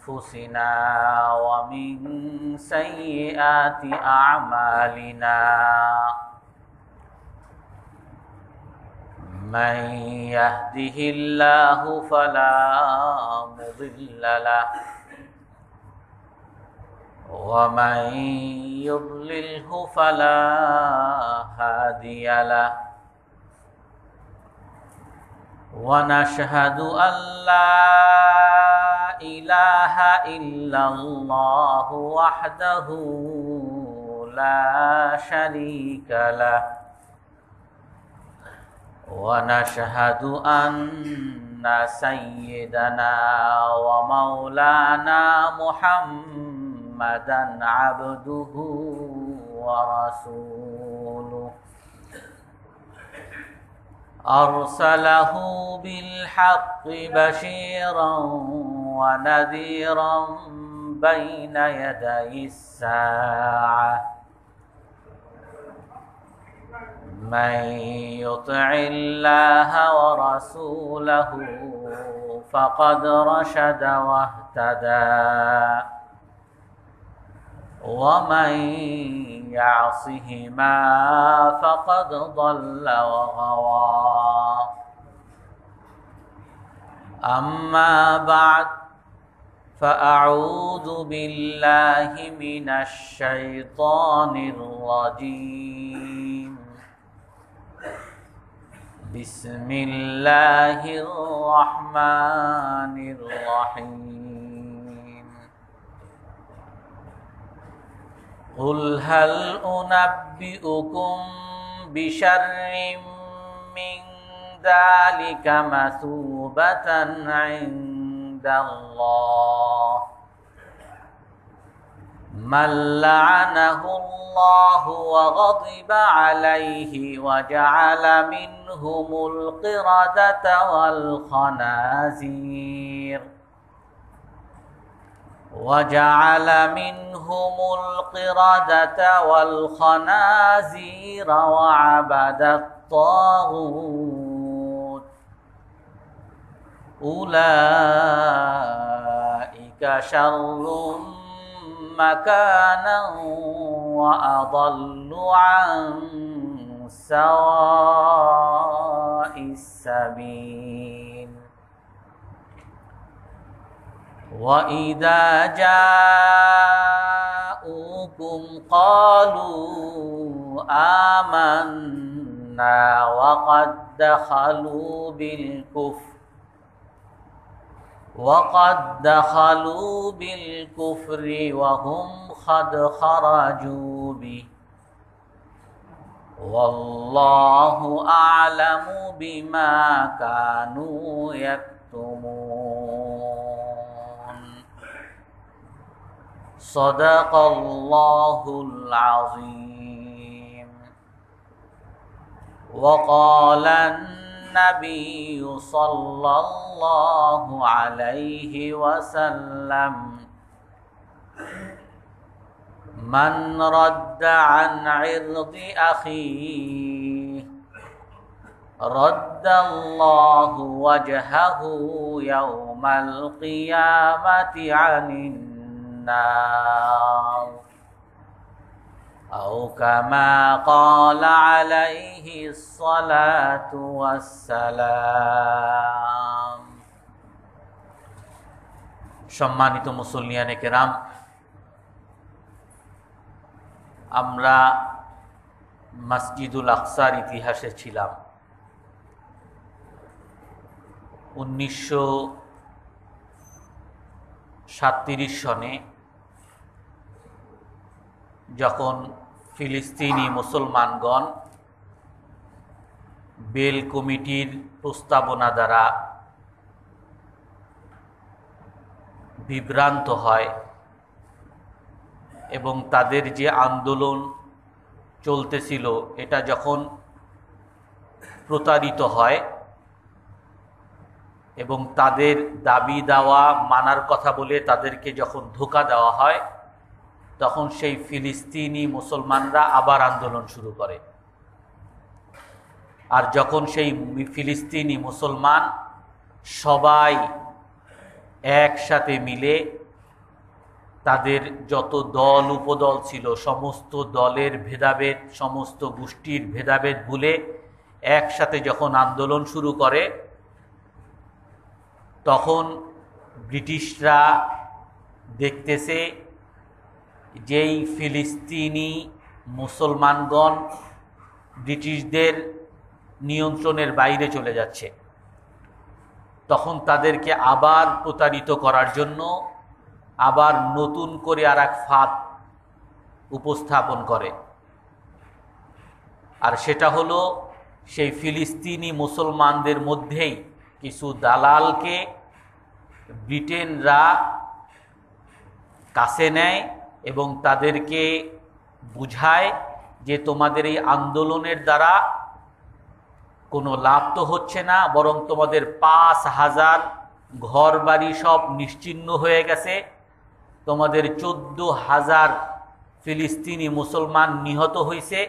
أنفسنا ومن سيئات أعمالنا من يهده الله فلا مضل له ومن يضلله فلا هادي له ونشهد أن لا إله إلا الله وحده لا شريك له ونشهد أن سيدنا ومولانا محمدا عبده ورسوله أرسله بالحق بشيرا ونذيرا بين يدي الساعه من يطع الله ورسوله فقد رشد واهتدى ومن يعصهما فقد ضل وغوى اما بعد فأعوذ بالله من الشيطان الرجيم بسم الله الرحمن الرحيم قل هل أنبئكم بشر من ذلك مثوبة عند عند الله من لعنه الله وغضب عليه وجعل منهم القردة والخنازير وجعل منهم القردة والخنازير وعبد الطاغوت أولئك شر مكانا وأضل عن سواء السبيل وإذا جاءوكم قالوا آمنا وقد دخلوا بالكفر وقد دخلوا بالكفر وهم قد خرجوا به والله أعلم بما كانوا يكتمون صدق الله العظيم وقال النبي النبي صلى الله عليه وسلم من رد عن عرض أخيه رد الله وجهه يوم القيامة عن النار أو كما قال عليه الصلاة والسلام সম্মানিত মুসল্লিয়ানে কেরাম আমরা মসজিদুল আকসার ইতিহাসে ছিলাম উনিশশো সাতত্রিশ সনে যখন ফিলিস্তিনি মুসলমানগণ বেল কমিটির প্রস্তাবনা দ্বারা বিভ্রান্ত হয় এবং তাদের যে আন্দোলন চলতেছিল এটা যখন প্রতারিত হয় এবং তাদের দাবি দেওয়া মানার কথা বলে তাদেরকে যখন ধোকা দেওয়া হয় তখন সেই ফিলিস্তিনি মুসলমানরা আবার আন্দোলন শুরু করে আর যখন সেই ফিলিস্তিনি মুসলমান সবাই একসাথে মিলে তাদের যত দল উপদল ছিল সমস্ত দলের ভেদাভেদ সমস্ত গোষ্ঠীর ভেদাভেদ ভুলে একসাথে যখন আন্দোলন শুরু করে তখন ব্রিটিশরা দেখতেছে যেই ফিলিস্তিনি মুসলমানগণ ব্রিটিশদের নিয়ন্ত্রণের বাইরে চলে যাচ্ছে তখন তাদেরকে আবার প্রতারিত করার জন্য আবার নতুন করে আর এক ফাঁদ উপস্থাপন করে আর সেটা হলো সেই ফিলিস্তিনি মুসলমানদের মধ্যেই কিছু দালালকে ব্রিটেনরা কাছে নেয় এবং তাদেরকে বুঝায় যে তোমাদের এই আন্দোলনের দ্বারা কোনো লাভ তো হচ্ছে না বরং তোমাদের পাঁচ হাজার ঘর বাড়ি সব নিশ্চিন্ন হয়ে গেছে তোমাদের চোদ্দ হাজার ফিলিস্তিনি মুসলমান নিহত হয়েছে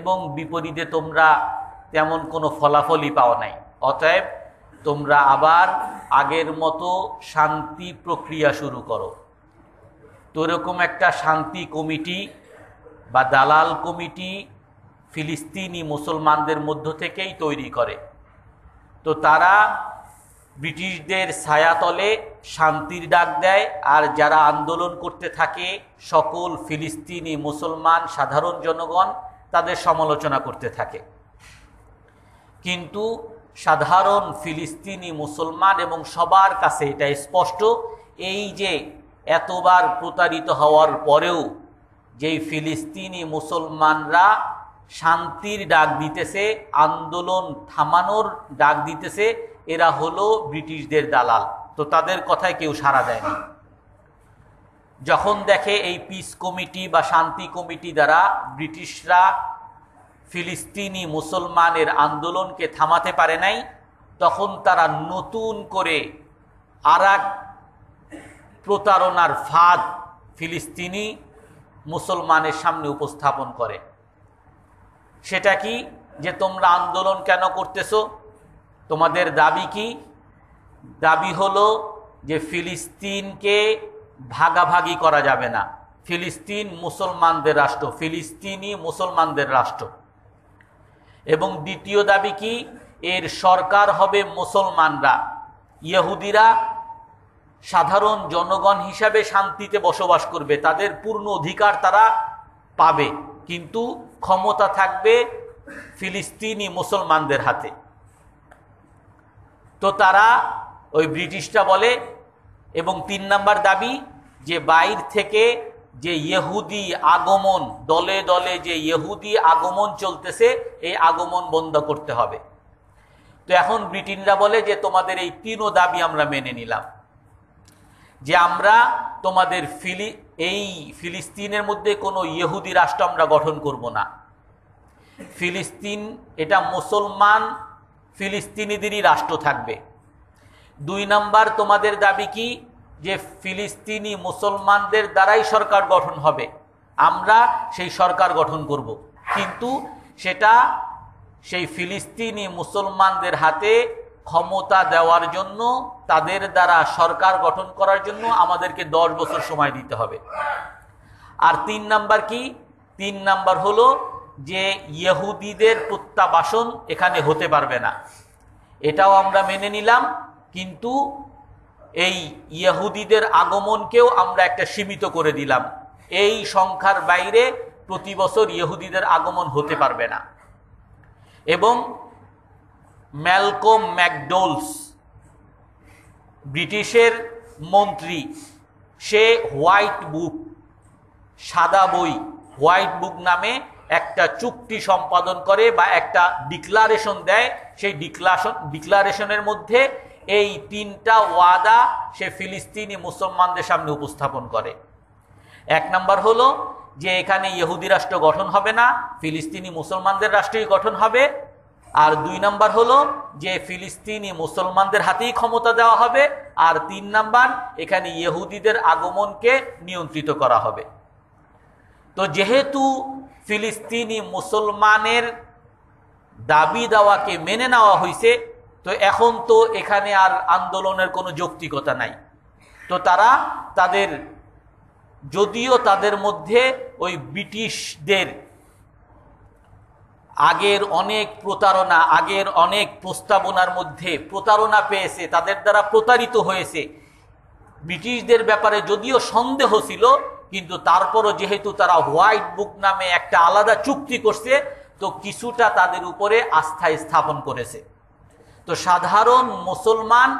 এবং বিপরীতে তোমরা তেমন কোনো ফলাফলই পাও নাই অতএব তোমরা আবার আগের মতো শান্তি প্রক্রিয়া শুরু করো তো এরকম একটা শান্তি কমিটি বা দালাল কমিটি ফিলিস্তিনি মুসলমানদের মধ্য থেকেই তৈরি করে তো তারা ব্রিটিশদের ছায়াতলে শান্তির ডাক দেয় আর যারা আন্দোলন করতে থাকে সকল ফিলিস্তিনি মুসলমান সাধারণ জনগণ তাদের সমালোচনা করতে থাকে কিন্তু সাধারণ ফিলিস্তিনি মুসলমান এবং সবার কাছে এটা স্পষ্ট এই যে এতবার প্রতারিত হওয়ার পরেও যেই ফিলিস্তিনি মুসলমানরা শান্তির ডাক দিতেছে আন্দোলন থামানোর ডাক দিতেছে এরা হলো ব্রিটিশদের দালাল তো তাদের কথায় কেউ সাড়া দেয়নি যখন দেখে এই পিস কমিটি বা শান্তি কমিটি দ্বারা ব্রিটিশরা ফিলিস্তিনি মুসলমানের আন্দোলনকে থামাতে পারে নাই তখন তারা নতুন করে আর প্রতারণার ফাঁদ ফিলিস্তিনি মুসলমানের সামনে উপস্থাপন করে সেটা কি যে তোমরা আন্দোলন কেন করতেছ তোমাদের দাবি কি দাবি হলো যে ফিলিস্তিনকে ভাগাভাগি করা যাবে না ফিলিস্তিন মুসলমানদের রাষ্ট্র ফিলিস্তিনি মুসলমানদের রাষ্ট্র এবং দ্বিতীয় দাবি কি এর সরকার হবে মুসলমানরা ইহুদিরা সাধারণ জনগণ হিসাবে শান্তিতে বসবাস করবে তাদের পূর্ণ অধিকার তারা পাবে কিন্তু ক্ষমতা থাকবে ফিলিস্তিনি মুসলমানদের হাতে তো তারা ওই ব্রিটিশটা বলে এবং তিন নাম্বার দাবি যে বাইর থেকে যে ইহুদি আগমন দলে দলে যে ইহুদি আগমন চলতেছে এই আগমন বন্ধ করতে হবে তো এখন ব্রিটিশরা বলে যে তোমাদের এই তিনও দাবি আমরা মেনে নিলাম যে আমরা তোমাদের ফিলি এই ফিলিস্তিনের মধ্যে কোনো ইহুদি রাষ্ট্র আমরা গঠন করব না ফিলিস্তিন এটা মুসলমান ফিলিস্তিনিদেরই রাষ্ট্র থাকবে দুই নাম্বার তোমাদের দাবি কি যে ফিলিস্তিনি মুসলমানদের দ্বারাই সরকার গঠন হবে আমরা সেই সরকার গঠন করব। কিন্তু সেটা সেই ফিলিস্তিনি মুসলমানদের হাতে ক্ষমতা দেওয়ার জন্য তাদের দ্বারা সরকার গঠন করার জন্য আমাদেরকে দশ বছর সময় দিতে হবে আর তিন নাম্বার কি তিন নাম্বার হলো যে ইহুদিদের প্রত্যাবাসন এখানে হতে পারবে না এটাও আমরা মেনে নিলাম কিন্তু এই ইহুদিদের আগমনকেও আমরা একটা সীমিত করে দিলাম এই সংখ্যার বাইরে প্রতি বছর ইহুদিদের আগমন হতে পারবে না এবং ম্যালকম ম্যাকডোলস ব্রিটিশের মন্ত্রী সে হোয়াইট বুক সাদা বই হোয়াইট বুক নামে একটা চুক্তি সম্পাদন করে বা একটা ডিক্লারেশন দেয় সেই ডিক্লারেশন ডিক্লারেশনের মধ্যে এই তিনটা ওয়াদা সে ফিলিস্তিনি মুসলমানদের সামনে উপস্থাপন করে এক নাম্বার হলো যে এখানে ইহুদি রাষ্ট্র গঠন হবে না ফিলিস্তিনি মুসলমানদের রাষ্ট্রই গঠন হবে আর দুই নাম্বার হলো যে ফিলিস্তিনি মুসলমানদের হাতেই ক্ষমতা দেওয়া হবে আর তিন নাম্বার এখানে ইহুদিদের আগমনকে নিয়ন্ত্রিত করা হবে তো যেহেতু ফিলিস্তিনি মুসলমানের দাবি দেওয়াকে মেনে নেওয়া হয়েছে তো এখন তো এখানে আর আন্দোলনের কোনো যৌক্তিকতা নাই তো তারা তাদের যদিও তাদের মধ্যে ওই ব্রিটিশদের আগের অনেক প্রতারণা আগের অনেক প্রস্তাবনার মধ্যে প্রতারণা পেয়েছে তাদের দ্বারা প্রতারিত হয়েছে ব্রিটিশদের ব্যাপারে যদিও সন্দেহ ছিল কিন্তু তারপরও যেহেতু তারা হোয়াইট বুক নামে একটা আলাদা চুক্তি করছে তো কিছুটা তাদের উপরে আস্থা স্থাপন করেছে তো সাধারণ মুসলমান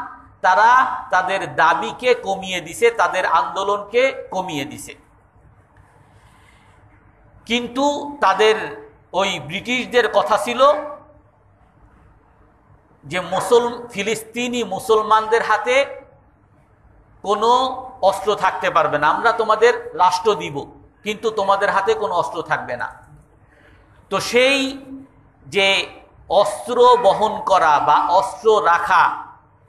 তারা তাদের দাবিকে কমিয়ে দিছে তাদের আন্দোলনকে কমিয়ে দিছে কিন্তু তাদের ওই ব্রিটিশদের কথা ছিল যে মুসল ফিলিস্তিনি মুসলমানদের হাতে কোনো অস্ত্র থাকতে পারবে না আমরা তোমাদের রাষ্ট্র দিব কিন্তু তোমাদের হাতে কোনো অস্ত্র থাকবে না তো সেই যে অস্ত্র বহন করা বা অস্ত্র রাখা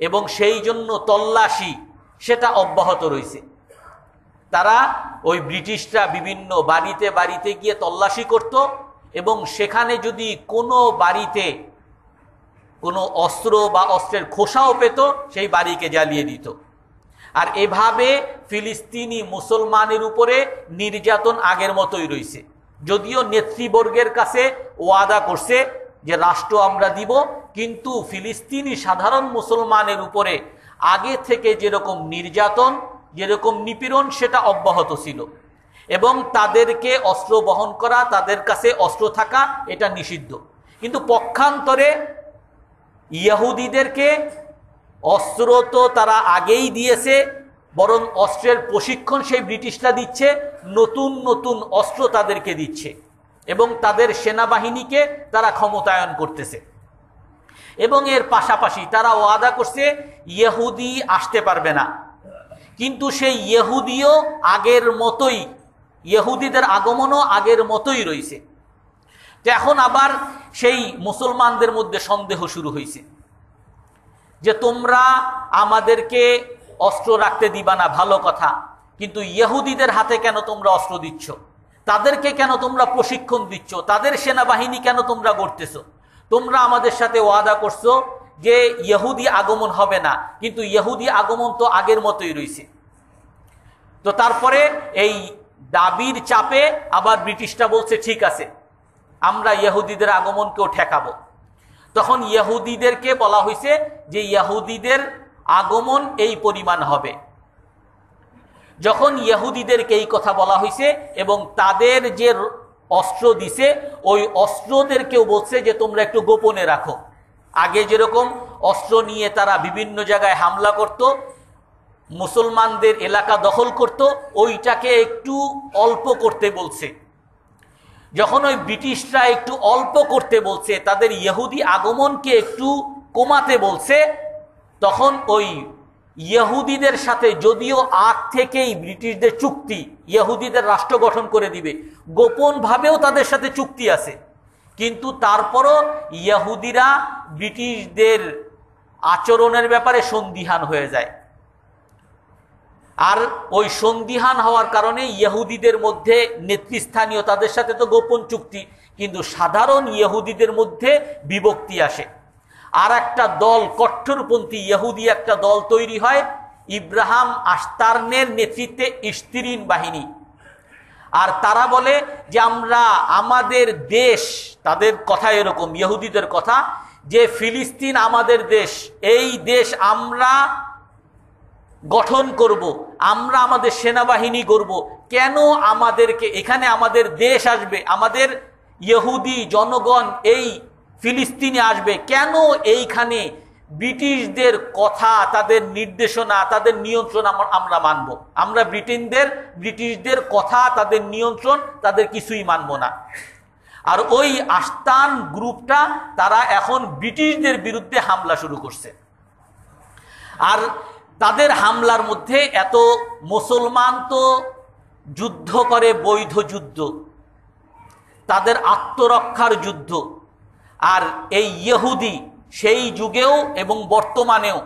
এবং সেই জন্য তল্লাশি সেটা অব্যাহত রয়েছে তারা ওই ব্রিটিশরা বিভিন্ন বাড়িতে বাড়িতে গিয়ে তল্লাশি করত এবং সেখানে যদি কোনো বাড়িতে কোনো অস্ত্র বা অস্ত্রের খোসাও পেত সেই বাড়িকে জ্বালিয়ে দিত আর এভাবে ফিলিস্তিনি মুসলমানের উপরে নির্যাতন আগের মতোই রয়েছে যদিও নেতৃবর্গের কাছে ওয়াদা করছে যে রাষ্ট্র আমরা দিব কিন্তু ফিলিস্তিনি সাধারণ মুসলমানের উপরে আগে থেকে যেরকম নির্যাতন যেরকম নিপীড়ন সেটা অব্যাহত ছিল এবং তাদেরকে অস্ত্র বহন করা তাদের কাছে অস্ত্র থাকা এটা নিষিদ্ধ কিন্তু পক্ষান্তরে ইয়াহুদিদেরকে অস্ত্র তো তারা আগেই দিয়েছে বরং অস্ত্রের প্রশিক্ষণ সেই ব্রিটিশরা দিচ্ছে নতুন নতুন অস্ত্র তাদেরকে দিচ্ছে এবং তাদের সেনাবাহিনীকে তারা ক্ষমতায়ন করতেছে এবং এর পাশাপাশি তারা ওয়াদা করছে ইহুদি আসতে পারবে না কিন্তু সেই ইহুদিও আগের মতোই ইহুদিদের আগমনও আগের মতোই রয়েছে এখন আবার সেই মুসলমানদের মধ্যে সন্দেহ শুরু হয়েছে যে তোমরা আমাদেরকে অস্ত্র রাখতে দিবা না ভালো কথা কিন্তু ইহুদিদের হাতে কেন তোমরা অস্ত্র দিচ্ছ তাদেরকে কেন তোমরা প্রশিক্ষণ দিচ্ছ তাদের সেনাবাহিনী কেন তোমরা গড়তেছ তোমরা আমাদের সাথে ওয়াদা করছো যে ইহুদি আগমন হবে না কিন্তু ইহুদি আগমন তো আগের মতোই রয়েছে তো তারপরে এই দাবির চাপে আবার ব্রিটিশটা বলছে ঠিক আছে আমরা ইহুদিদের আগমনকেও ঠেকাবো তখন ইহুদিদেরকে বলা হয়েছে যে ইহুদিদের আগমন এই পরিমাণ হবে যখন ইহুদিদেরকে এই কথা বলা হয়েছে এবং তাদের যে অস্ত্র দিছে ওই অস্ত্রদেরকেও বলছে যে তোমরা একটু গোপনে রাখো আগে যেরকম অস্ত্র নিয়ে তারা বিভিন্ন জায়গায় হামলা করত মুসলমানদের এলাকা দখল করত ওইটাকে একটু অল্প করতে বলছে যখন ওই ব্রিটিশরা একটু অল্প করতে বলছে তাদের ইহুদি আগমনকে একটু কমাতে বলছে তখন ওই ইহুদিদের সাথে যদিও আগ থেকেই ব্রিটিশদের চুক্তি ইহুদিদের রাষ্ট্র গঠন করে দিবে গোপনভাবেও তাদের সাথে চুক্তি আছে কিন্তু তারপরও ইহুদিরা ব্রিটিশদের আচরণের ব্যাপারে সন্দিহান হয়ে যায় আর ওই সন্দিহান হওয়ার কারণে ইহুদিদের মধ্যে নেতৃস্থানীয় তাদের সাথে তো গোপন চুক্তি কিন্তু সাধারণ ইহুদিদের মধ্যে বিভক্তি আসে আর একটা দল কট্টরপন্থী ইহুদি একটা দল তৈরি হয় ইব্রাহাম আস্তার্নের নেতৃত্বে ইস্তিরিন বাহিনী আর তারা বলে যে আমরা আমাদের দেশ তাদের কথা এরকম ইহুদিদের কথা যে ফিলিস্তিন আমাদের দেশ এই দেশ আমরা গঠন করব। আমরা আমাদের সেনাবাহিনী করব। কেন আমাদেরকে এখানে আমাদের দেশ আসবে আমাদের ইহুদি জনগণ এই ফিলিস্তিনে আসবে কেন এইখানে ব্রিটিশদের কথা তাদের নির্দেশনা তাদের নিয়ন্ত্রণ আমরা মানব আমরা ব্রিটেনদের ব্রিটিশদের কথা তাদের নিয়ন্ত্রণ তাদের কিছুই মানব না আর ওই আস্তান গ্রুপটা তারা এখন ব্রিটিশদের বিরুদ্ধে হামলা শুরু করছে আর তাদের হামলার মধ্যে এত মুসলমান তো যুদ্ধ করে বৈধ যুদ্ধ তাদের আত্মরক্ষার যুদ্ধ আর এই ইহুদি সেই যুগেও এবং বর্তমানেও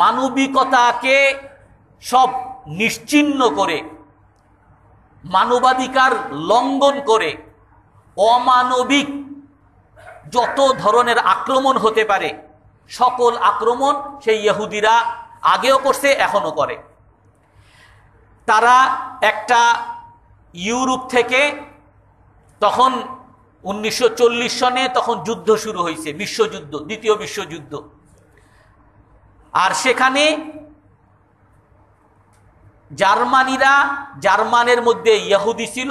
মানবিকতাকে সব নিশ্চিন্ন করে মানবাধিকার লঙ্ঘন করে অমানবিক যত ধরনের আক্রমণ হতে পারে সকল আক্রমণ সেই ইহুদিরা আগেও করছে এখনও করে তারা একটা ইউরোপ থেকে তখন উনিশশো সনে তখন যুদ্ধ শুরু হয়েছে বিশ্বযুদ্ধ দ্বিতীয় বিশ্বযুদ্ধ আর সেখানে জার্মানিরা জার্মানের মধ্যে ইয়াহুদি ছিল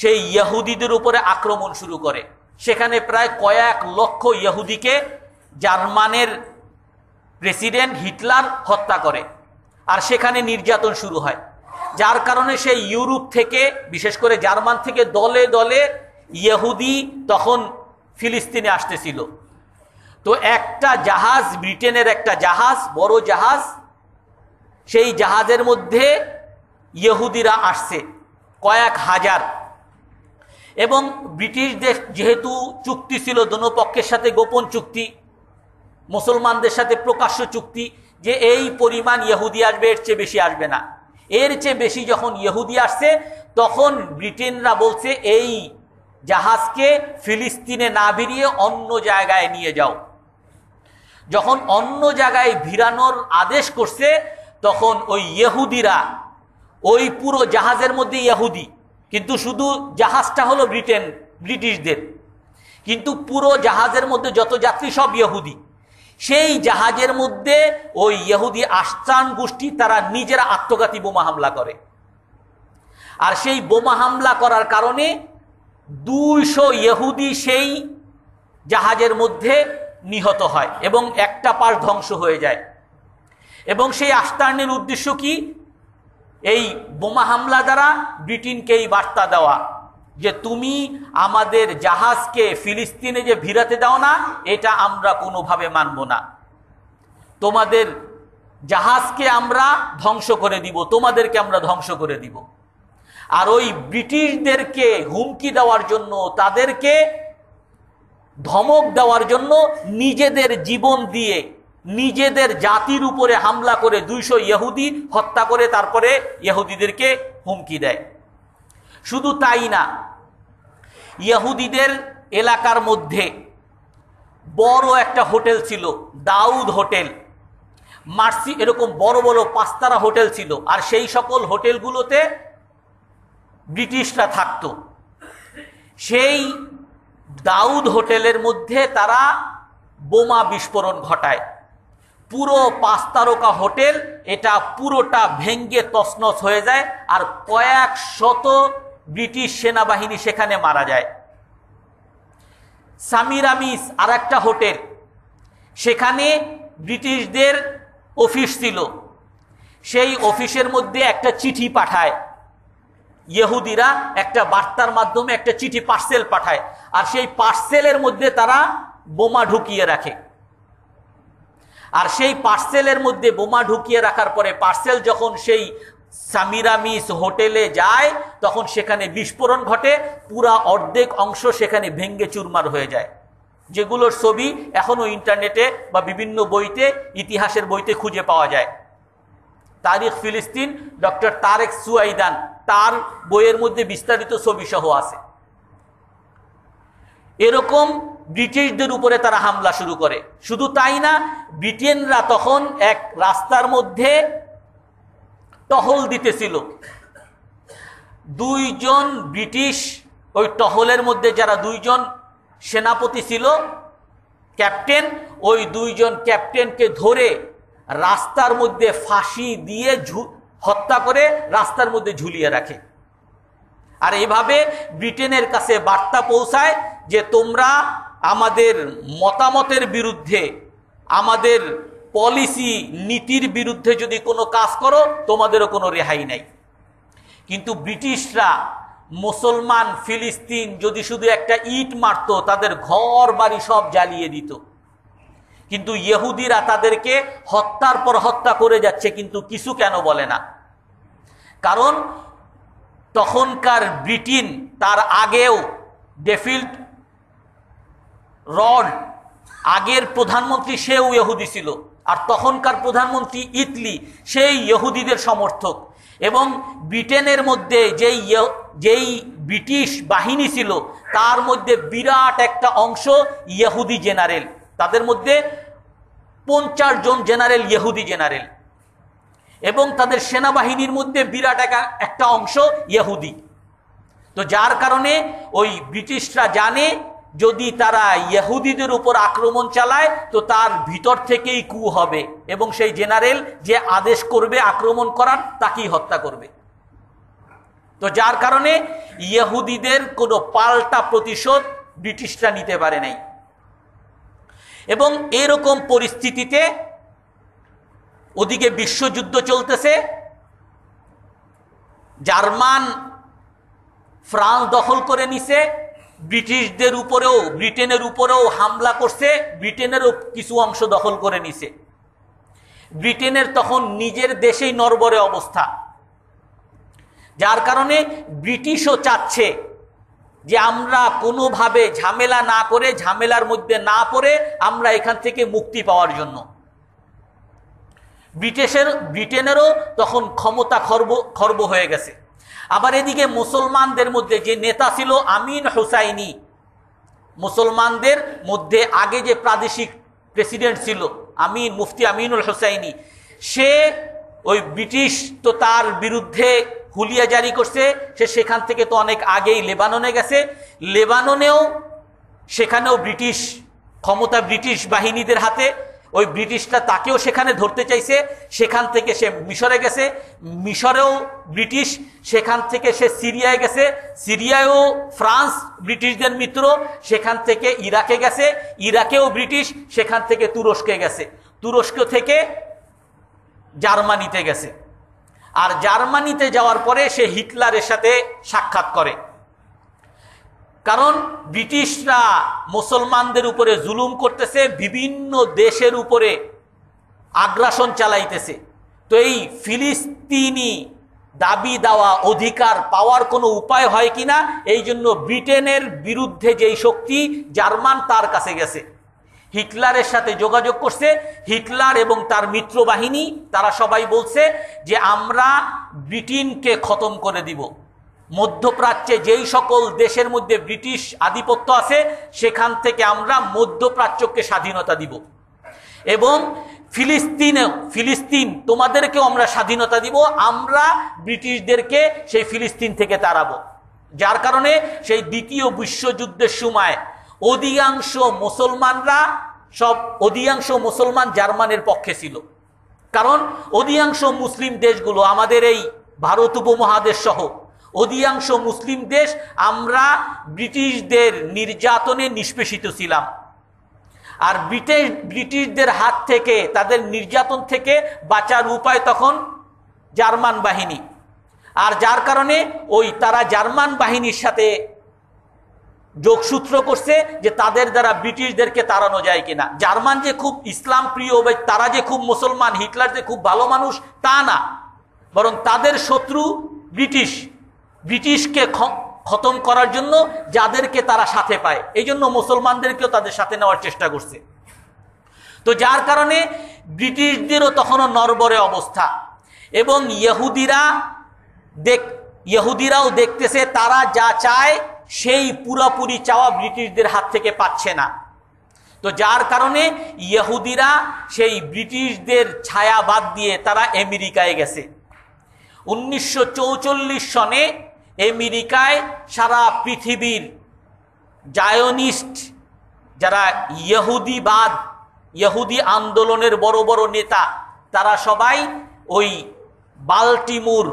সেই ইহুদিদের উপরে আক্রমণ শুরু করে সেখানে প্রায় কয়েক লক্ষ ইহুদিকে জার্মানের প্রেসিডেন্ট হিটলার হত্যা করে আর সেখানে নির্যাতন শুরু হয় যার কারণে সে ইউরোপ থেকে বিশেষ করে জার্মান থেকে দলে দলে ইহুদি তখন ফিলিস্তিনে আসতেছিল তো একটা জাহাজ ব্রিটেনের একটা জাহাজ বড় জাহাজ সেই জাহাজের মধ্যে ইহুদিরা আসছে কয়েক হাজার এবং ব্রিটিশদের যেহেতু চুক্তি ছিল দোনোপক্ষের সাথে গোপন চুক্তি মুসলমানদের সাথে প্রকাশ্য চুক্তি যে এই পরিমাণ ইহুদি আসবে এর চেয়ে বেশি আসবে না এর চেয়ে বেশি যখন ইহুদি আসছে তখন ব্রিটেনরা বলছে এই জাহাজকে ফিলিস্তিনে না ভিড়িয়ে অন্য জায়গায় নিয়ে যাও যখন অন্য জায়গায় ভিড়ানোর আদেশ করছে তখন ওই ইহুদিরা ওই পুরো জাহাজের মধ্যে ইহুদি কিন্তু শুধু জাহাজটা হলো ব্রিটেন ব্রিটিশদের কিন্তু পুরো জাহাজের মধ্যে যত যাত্রী সব ইহুদি সেই জাহাজের মধ্যে ওই ইহুদি আস্তান গোষ্ঠী তারা নিজেরা আত্মঘাতী বোমা হামলা করে আর সেই বোমা হামলা করার কারণে দুইশো ইহুদি সেই জাহাজের মধ্যে নিহত হয় এবং একটা পাশ ধ্বংস হয়ে যায় এবং সেই আস্তানের উদ্দেশ্য কি এই বোমা হামলা দ্বারা ব্রিটেনকে এই বার্তা দেওয়া যে তুমি আমাদের জাহাজকে ফিলিস্তিনে যে ভিড়াতে দাও না এটা আমরা কোনোভাবে মানব না তোমাদের জাহাজকে আমরা ধ্বংস করে দিব তোমাদেরকে আমরা ধ্বংস করে দিব আর ওই ব্রিটিশদেরকে হুমকি দেওয়ার জন্য তাদেরকে ধমক দেওয়ার জন্য নিজেদের জীবন দিয়ে নিজেদের জাতির উপরে হামলা করে দুইশো ইহুদি হত্যা করে তারপরে ইহুদিদেরকে হুমকি দেয় শুধু তাই না ইয়াহুদিদের এলাকার মধ্যে বড় একটা হোটেল ছিল দাউদ হোটেল মার্সি এরকম বড় বড় পাঁচতারা হোটেল ছিল আর সেই সকল হোটেলগুলোতে ব্রিটিশরা থাকত সেই দাউদ হোটেলের মধ্যে তারা বোমা বিস্ফোরণ ঘটায় পুরো পাঁচ তারকা হোটেল এটা পুরোটা ভেঙ্গে তছনছ হয়ে যায় আর কয়েক শত ব্রিটিশ সেনাবাহিনী সেখানে মারা যায় সামিরামিস আর একটা হোটেল সেখানে ব্রিটিশদের অফিস ছিল সেই অফিসের মধ্যে একটা চিঠি পাঠায় ইহুদিরা একটা বার্তার মাধ্যমে একটা চিঠি পার্সেল পাঠায় আর সেই পার্সেলের মধ্যে তারা বোমা ঢুকিয়ে রাখে আর সেই পার্সেলের মধ্যে বোমা ঢুকিয়ে রাখার পরে পার্সেল যখন সেই সামিরামিস হোটেলে যায় তখন সেখানে বিস্ফোরণ ঘটে পুরা অর্ধেক অংশ সেখানে ভেঙ্গে চুরমার হয়ে যায় যেগুলোর ছবি এখনও ইন্টারনেটে বা বিভিন্ন বইতে ইতিহাসের বইতে খুঁজে পাওয়া যায় তারিখ ফিলিস্তিন ডক্টর তারেক সুয়াইদান তার বইয়ের মধ্যে বিস্তারিত ছবি সহ আছে এরকম ব্রিটিশদের উপরে তারা হামলা শুরু করে শুধু তাই না ব্রিটেনরা তখন এক রাস্তার মধ্যে টহল দিতেছিল দুইজন ব্রিটিশ ওই টহলের মধ্যে যারা দুইজন সেনাপতি ছিল ক্যাপ্টেন ওই দুইজন ক্যাপ্টেনকে ধরে রাস্তার মধ্যে ফাঁসি দিয়ে হত্যা করে রাস্তার মধ্যে ঝুলিয়ে রাখে আর এভাবে ব্রিটেনের কাছে বার্তা পৌঁছায় যে তোমরা আমাদের মতামতের বিরুদ্ধে আমাদের পলিসি নীতির বিরুদ্ধে যদি কোনো কাজ করো তোমাদেরও কোনো রেহাই নাই কিন্তু ব্রিটিশরা মুসলমান ফিলিস্তিন যদি শুধু একটা ইট মারত তাদের ঘর বাড়ি সব জ্বালিয়ে দিত কিন্তু ইহুদিরা তাদেরকে হত্যার পর হত্যা করে যাচ্ছে কিন্তু কিছু কেন বলে না কারণ তখনকার ব্রিটেন তার আগেও ডেফিল্ড রড আগের প্রধানমন্ত্রী সেও ইহুদি ছিল আর তখনকার প্রধানমন্ত্রী ইতলি সেই ইহুদিদের সমর্থক এবং ব্রিটেনের মধ্যে যেই যেই ব্রিটিশ বাহিনী ছিল তার মধ্যে বিরাট একটা অংশ ইহুদি জেনারেল তাদের মধ্যে পঞ্চাশ জন জেনারেল ইহুদি জেনারেল এবং তাদের সেনাবাহিনীর মধ্যে বিরাট একটা অংশ ইহুদি তো যার কারণে ওই ব্রিটিশরা জানে যদি তারা ইহুদিদের উপর আক্রমণ চালায় তো তার ভিতর থেকেই কু হবে এবং সেই জেনারেল যে আদেশ করবে আক্রমণ করার তাকেই হত্যা করবে তো যার কারণে ইহুদিদের কোনো পাল্টা প্রতিশোধ ব্রিটিশরা নিতে পারে নাই এবং এরকম পরিস্থিতিতে ওদিকে বিশ্বযুদ্ধ চলতেছে জার্মান ফ্রান্স দখল করে নিছে ব্রিটিশদের উপরেও ব্রিটেনের উপরেও হামলা করছে ব্রিটেনেরও কিছু অংশ দখল করে নিছে ব্রিটেনের তখন নিজের দেশেই নরবরে অবস্থা যার কারণে ব্রিটিশও চাচ্ছে যে আমরা কোনোভাবে ঝামেলা না করে ঝামেলার মধ্যে না পড়ে আমরা এখান থেকে মুক্তি পাওয়ার জন্য ব্রিটিশের ব্রিটেনেরও তখন ক্ষমতা খর্ব খর্ব হয়ে গেছে আবার এদিকে মুসলমানদের মধ্যে যে নেতা ছিল আমিন হুসাইনি মুসলমানদের মধ্যে আগে যে প্রাদেশিক প্রেসিডেন্ট ছিল আমিন মুফতি আমিনুল হুসাইনি সে ওই ব্রিটিশ তো তার বিরুদ্ধে হুলিয়া জারি করছে সে সেখান থেকে তো অনেক আগেই লেবাননে গেছে লেবাননেও সেখানেও ব্রিটিশ ক্ষমতা ব্রিটিশ বাহিনীদের হাতে ওই ব্রিটিশরা তাকেও সেখানে ধরতে চাইছে সেখান থেকে সে মিশরে গেছে মিশরেও ব্রিটিশ সেখান থেকে সে সিরিয়ায় গেছে সিরিয়ায়ও ফ্রান্স ব্রিটিশদের মিত্র সেখান থেকে ইরাকে গেছে ইরাকেও ব্রিটিশ সেখান থেকে তুরস্কে গেছে তুরস্ক থেকে জার্মানিতে গেছে আর জার্মানিতে যাওয়ার পরে সে হিটলারের সাথে সাক্ষাৎ করে কারণ ব্রিটিশরা মুসলমানদের উপরে জুলুম করতেছে বিভিন্ন দেশের উপরে আগ্রাসন চালাইতেছে তো এই ফিলিস্তিনি দাবি দেওয়া অধিকার পাওয়ার কোনো উপায় হয় কি না এই জন্য ব্রিটেনের বিরুদ্ধে যেই শক্তি জার্মান তার কাছে গেছে হিটলারের সাথে যোগাযোগ করছে হিটলার এবং তার মিত্রবাহিনী তারা সবাই বলছে যে আমরা ব্রিটেনকে খতম করে দিব মধ্যপ্রাচ্যে যেই সকল দেশের মধ্যে ব্রিটিশ আধিপত্য আছে সেখান থেকে আমরা মধ্যপ্রাচ্যকে স্বাধীনতা দিব এবং ফিলিস্তিন ফিলিস্তিন তোমাদেরকেও আমরা স্বাধীনতা দিব আমরা ব্রিটিশদেরকে সেই ফিলিস্তিন থেকে তাড়াবো যার কারণে সেই দ্বিতীয় বিশ্বযুদ্ধের সময় অধিকাংশ মুসলমানরা সব অধিকাংশ মুসলমান জার্মানের পক্ষে ছিল কারণ অধিকাংশ মুসলিম দেশগুলো আমাদের এই ভারত উপমহাদেশ সহ অধিকাংশ মুসলিম দেশ আমরা ব্রিটিশদের নির্যাতনে নিষ্পেষিত ছিলাম আর ব্রিটিশ ব্রিটিশদের হাত থেকে তাদের নির্যাতন থেকে বাঁচার উপায় তখন জার্মান বাহিনী আর যার কারণে ওই তারা জার্মান বাহিনীর সাথে যোগসূত্র করছে যে তাদের দ্বারা ব্রিটিশদেরকে তাড়ানো যায় কিনা জার্মান যে খুব ইসলাম প্রিয় তারা যে খুব মুসলমান হিটলার যে খুব ভালো মানুষ তা না বরং তাদের শত্রু ব্রিটিশ ব্রিটিশকে খতম করার জন্য যাদেরকে তারা সাথে পায় এই জন্য মুসলমানদেরকেও তাদের সাথে নেওয়ার চেষ্টা করছে তো যার কারণে ব্রিটিশদেরও তখনও নরবরে অবস্থা এবং ইহুদিরা দেখ ইহুদিরাও দেখতেছে তারা যা চায় সেই পুরাপুরি চাওয়া ব্রিটিশদের হাত থেকে পাচ্ছে না তো যার কারণে ইহুদিরা সেই ব্রিটিশদের ছায়া বাদ দিয়ে তারা আমেরিকায় গেছে উনিশশো সনে আমেরিকায় সারা পৃথিবীর জায়নিস্ট যারা ইহুদিবাদ ইহুদি আন্দোলনের বড় বড় নেতা তারা সবাই ওই বাল্টিমুর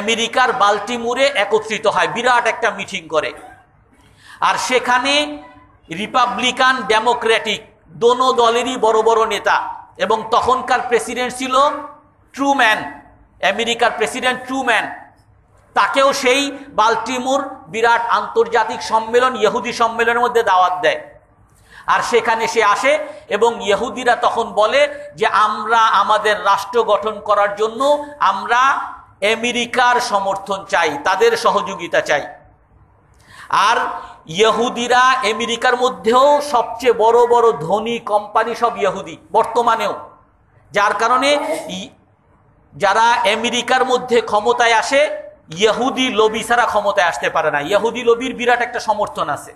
আমেরিকার বাল্টিমুরে একত্রিত হয় বিরাট একটা মিটিং করে আর সেখানে রিপাবলিকান ডেমোক্রেটিক দোনো দলেরই বড় বড় নেতা এবং তখনকার প্রেসিডেন্ট ছিল ট্রুম্যান আমেরিকার প্রেসিডেন্ট ট্রুম্যান তাকেও সেই বাল্টিমোর বিরাট আন্তর্জাতিক সম্মেলন ইহুদি সম্মেলনের মধ্যে দাওয়াত দেয় আর সেখানে সে আসে এবং ইহুদিরা তখন বলে যে আমরা আমাদের রাষ্ট্র গঠন করার জন্য আমরা আমেরিকার সমর্থন চাই তাদের সহযোগিতা চাই আর ইহুদিরা আমেরিকার মধ্যেও সবচেয়ে বড় বড় ধনী কোম্পানি সব ইহুদি বর্তমানেও যার কারণে যারা আমেরিকার মধ্যে ক্ষমতায় আসে ইয়াহুদি লবি ছাড়া ক্ষমতায় আসতে পারে না ইয়াহুদি লবির বিরাট একটা সমর্থন আছে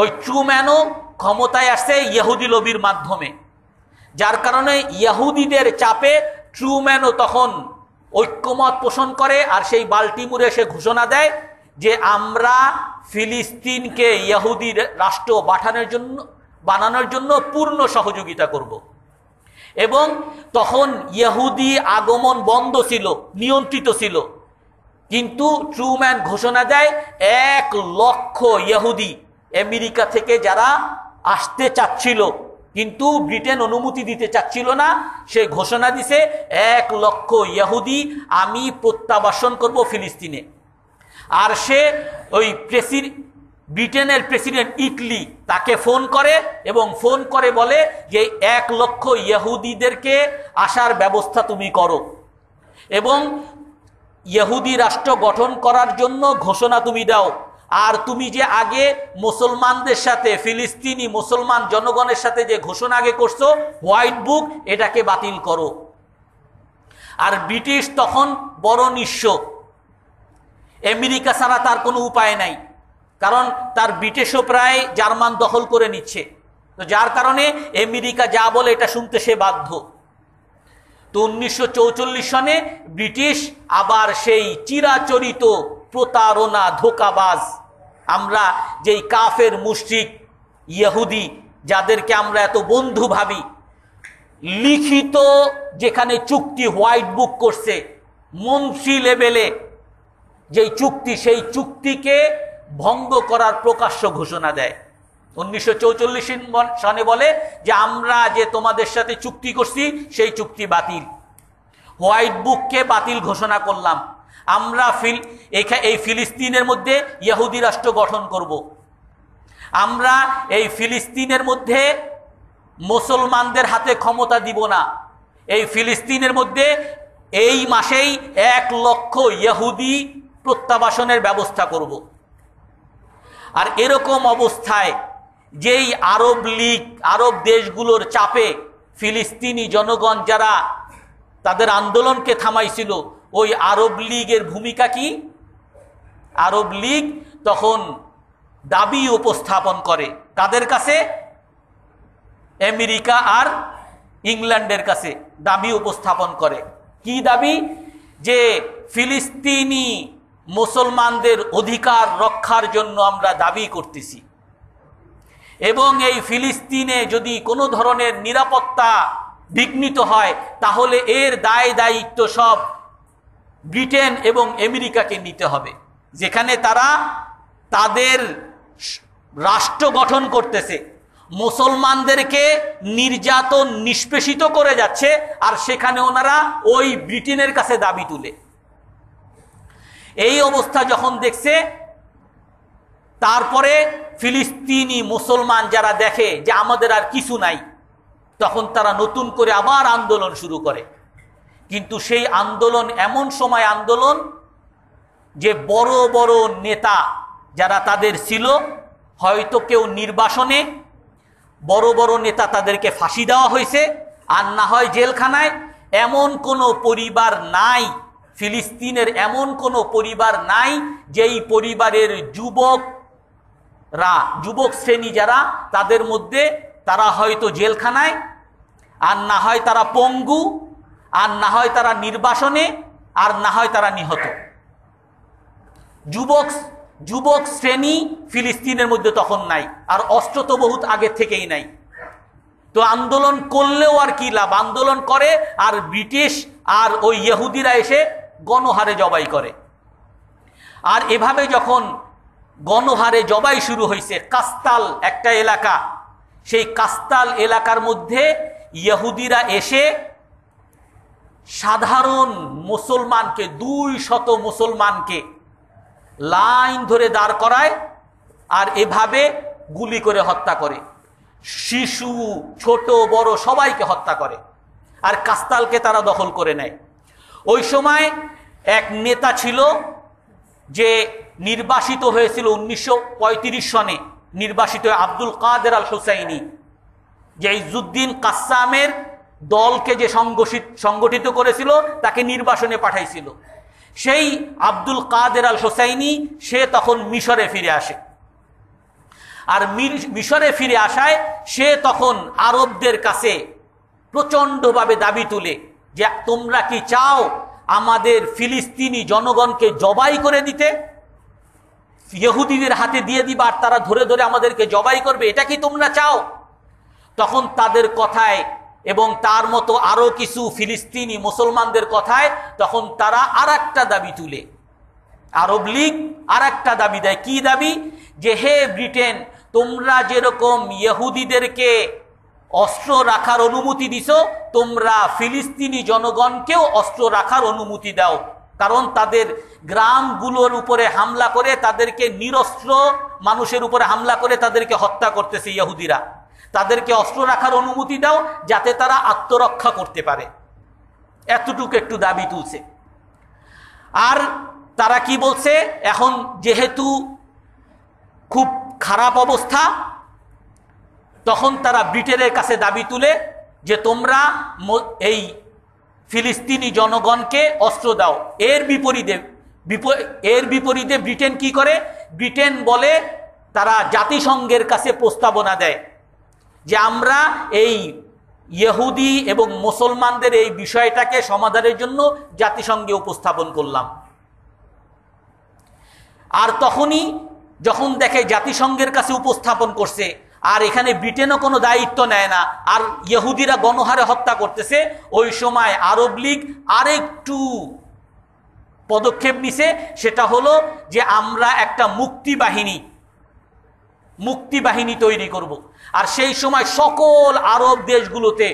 ওই চুম্যানও ক্ষমতায় আসছে ইয়াহুদি লবির মাধ্যমে যার কারণে ইয়াহুদিদের চাপে ট্রুম্যানও তখন ঐক্যমত পোষণ করে আর সেই বাল্টিমুরে সে ঘোষণা দেয় যে আমরা ফিলিস্তিনকে ইয়াহুদি রাষ্ট্র পাঠানোর জন্য বানানোর জন্য পূর্ণ সহযোগিতা করব। এবং তখন ইয়াহুদি আগমন বন্ধ ছিল নিয়ন্ত্রিত ছিল কিন্তু ট্রুম্যান ঘোষণা দেয় এক লক্ষ ইহুদি আমেরিকা থেকে যারা আসতে চাচ্ছিল কিন্তু ব্রিটেন অনুমতি দিতে চাচ্ছিল না সে ঘোষণা দিছে এক লক্ষ ইহুদি আমি প্রত্যাবাসন করব ফিলিস্তিনে আর সে ওই প্রেসি ব্রিটেনের প্রেসিডেন্ট ইটলি তাকে ফোন করে এবং ফোন করে বলে যে এক লক্ষ ইহুদিদেরকে আসার ব্যবস্থা তুমি করো এবং ইহুদি রাষ্ট্র গঠন করার জন্য ঘোষণা তুমি দাও আর তুমি যে আগে মুসলমানদের সাথে ফিলিস্তিনি মুসলমান জনগণের সাথে যে ঘোষণা আগে করছো হোয়াইট বুক এটাকে বাতিল করো আর ব্রিটিশ তখন বড় নিঃস্ব আমেরিকা ছাড়া তার কোনো উপায় নাই কারণ তার ব্রিটিশও প্রায় জার্মান দখল করে নিচ্ছে তো যার কারণে আমেরিকা যা বলে এটা শুনতে সে বাধ্য তো উনিশশো সনে ব্রিটিশ আবার সেই চিরাচরিত প্রতারণা ধোকাবাজ আমরা যেই কাফের মুশ্রিক ইয়াহুদি যাদেরকে আমরা এত বন্ধু ভাবি লিখিত যেখানে চুক্তি হোয়াইট বুক করছে মন্ত্রী লেভেলে যেই চুক্তি সেই চুক্তিকে ভঙ্গ করার প্রকাশ্য ঘোষণা দেয় উনিশশো সনে বলে যে আমরা যে তোমাদের সাথে চুক্তি করছি সেই চুক্তি বাতিল হোয়াইট বুককে বাতিল ঘোষণা করলাম আমরা ফিল এই ফিলিস্তিনের মধ্যে ইহুদি রাষ্ট্র গঠন করব। আমরা এই ফিলিস্তিনের মধ্যে মুসলমানদের হাতে ক্ষমতা দিব না এই ফিলিস্তিনের মধ্যে এই মাসেই এক লক্ষ ইহুদি প্রত্যাবাসনের ব্যবস্থা করব। আর এরকম অবস্থায় যেই আরব লীগ আরব দেশগুলোর চাপে ফিলিস্তিনি জনগণ যারা তাদের আন্দোলনকে থামাইছিল ওই আরব লীগের ভূমিকা কি আরব লীগ তখন দাবি উপস্থাপন করে তাদের কাছে আমেরিকা আর ইংল্যান্ডের কাছে দাবি উপস্থাপন করে কি দাবি যে ফিলিস্তিনি মুসলমানদের অধিকার রক্ষার জন্য আমরা দাবি করতেছি এবং এই ফিলিস্তিনে যদি কোনো ধরনের নিরাপত্তা বিঘ্নিত হয় তাহলে এর দায় দায়িত্ব সব ব্রিটেন এবং আমেরিকাকে নিতে হবে যেখানে তারা তাদের রাষ্ট্র গঠন করতেছে মুসলমানদেরকে নির্যাতন নিষ্পেষিত করে যাচ্ছে আর সেখানে ওনারা ওই ব্রিটেনের কাছে দাবি তুলে এই অবস্থা যখন দেখছে তারপরে ফিলিস্তিনি মুসলমান যারা দেখে যে আমাদের আর কিছু নাই তখন তারা নতুন করে আবার আন্দোলন শুরু করে কিন্তু সেই আন্দোলন এমন সময় আন্দোলন যে বড় বড় নেতা যারা তাদের ছিল হয়তো কেউ নির্বাসনে বড় বড় নেতা তাদেরকে ফাঁসি দেওয়া হয়েছে আর না হয় জেলখানায় এমন কোনো পরিবার নাই ফিলিস্তিনের এমন কোনো পরিবার নাই যেই পরিবারের যুবক রা যুবক শ্রেণী যারা তাদের মধ্যে তারা হয়তো জেলখানায় আর না হয় তারা পঙ্গু আর না হয় তারা নির্বাসনে আর না হয় তারা নিহত যুবক যুবক শ্রেণী ফিলিস্তিনের মধ্যে তখন নাই আর অস্ত্র তো বহুত আগের থেকেই নাই তো আন্দোলন করলেও আর কি লাভ আন্দোলন করে আর ব্রিটিশ আর ওই ইহুদিরা এসে গণহারে জবাই করে আর এভাবে যখন গণহারে জবাই শুরু হয়েছে কাস্তাল একটা এলাকা সেই কাস্তাল এলাকার মধ্যে ইহুদিরা এসে সাধারণ মুসলমানকে দুই শত মুসলমানকে লাইন ধরে দাঁড় করায় আর এভাবে গুলি করে হত্যা করে শিশু ছোট বড় সবাইকে হত্যা করে আর কাস্তালকে তারা দখল করে নেয় ওই সময় এক নেতা ছিল যে নির্বাসিত হয়েছিল উনিশশো সনে নির্বাসিত আব্দুল কাদের আল হুসাইনি যে ইজুদ্দিন কাসামের দলকে যে সংগঠিত সংগঠিত করেছিল তাকে নির্বাসনে পাঠাইছিল সেই আব্দুল কাদের আল হোসাইনি সে তখন মিশরে ফিরে আসে আর মিশরে ফিরে আসায় সে তখন আরবদের কাছে প্রচণ্ডভাবে দাবি তুলে যে তোমরা কি চাও আমাদের ফিলিস্তিনি জনগণকে জবাই করে দিতে ইহুদিদের হাতে দিয়ে দিবা আর তারা ধরে ধরে আমাদেরকে জবাই করবে এটা কি তোমরা চাও তখন তাদের কথায় এবং তার মতো আরও কিছু ফিলিস্তিনি মুসলমানদের কথায় তখন তারা আর একটা দাবি তুলে আরব লীগ আর দাবি দেয় কি দাবি যে হে ব্রিটেন তোমরা যেরকম ইহুদিদেরকে অস্ত্র রাখার অনুমতি দিছ তোমরা ফিলিস্তিনি জনগণকেও অস্ত্র রাখার অনুমতি দাও কারণ তাদের গ্রামগুলোর উপরে হামলা করে তাদেরকে নিরস্ত্র মানুষের উপরে হামলা করে তাদেরকে হত্যা করতেছে ইয়াহুদিরা তাদেরকে অস্ত্র রাখার অনুমতি দাও যাতে তারা আত্মরক্ষা করতে পারে এতটুকু একটু দাবি তুলছে আর তারা কি বলছে এখন যেহেতু খুব খারাপ অবস্থা তখন তারা ব্রিটেনের কাছে দাবি তুলে যে তোমরা এই ফিলিস্তিনি জনগণকে অস্ত্র দাও এর বিপরীতে এর বিপরীতে ব্রিটেন কি করে ব্রিটেন বলে তারা জাতিসংঘের কাছে প্রস্তাবনা দেয় যে আমরা এই ইহুদি এবং মুসলমানদের এই বিষয়টাকে সমাধানের জন্য জাতিসংঘে উপস্থাপন করলাম আর তখনই যখন দেখে জাতিসংঘের কাছে উপস্থাপন করছে আর এখানে ব্রিটেনও কোনো দায়িত্ব নেয় না আর ইহুদিরা গণহারে হত্যা করতেছে ওই সময় আরব লীগ আরেকটু পদক্ষেপ নিছে সেটা হলো যে আমরা একটা মুক্তি বাহিনী মুক্তি বাহিনী তৈরি করব। আর সেই সময় সকল আরব দেশগুলোতে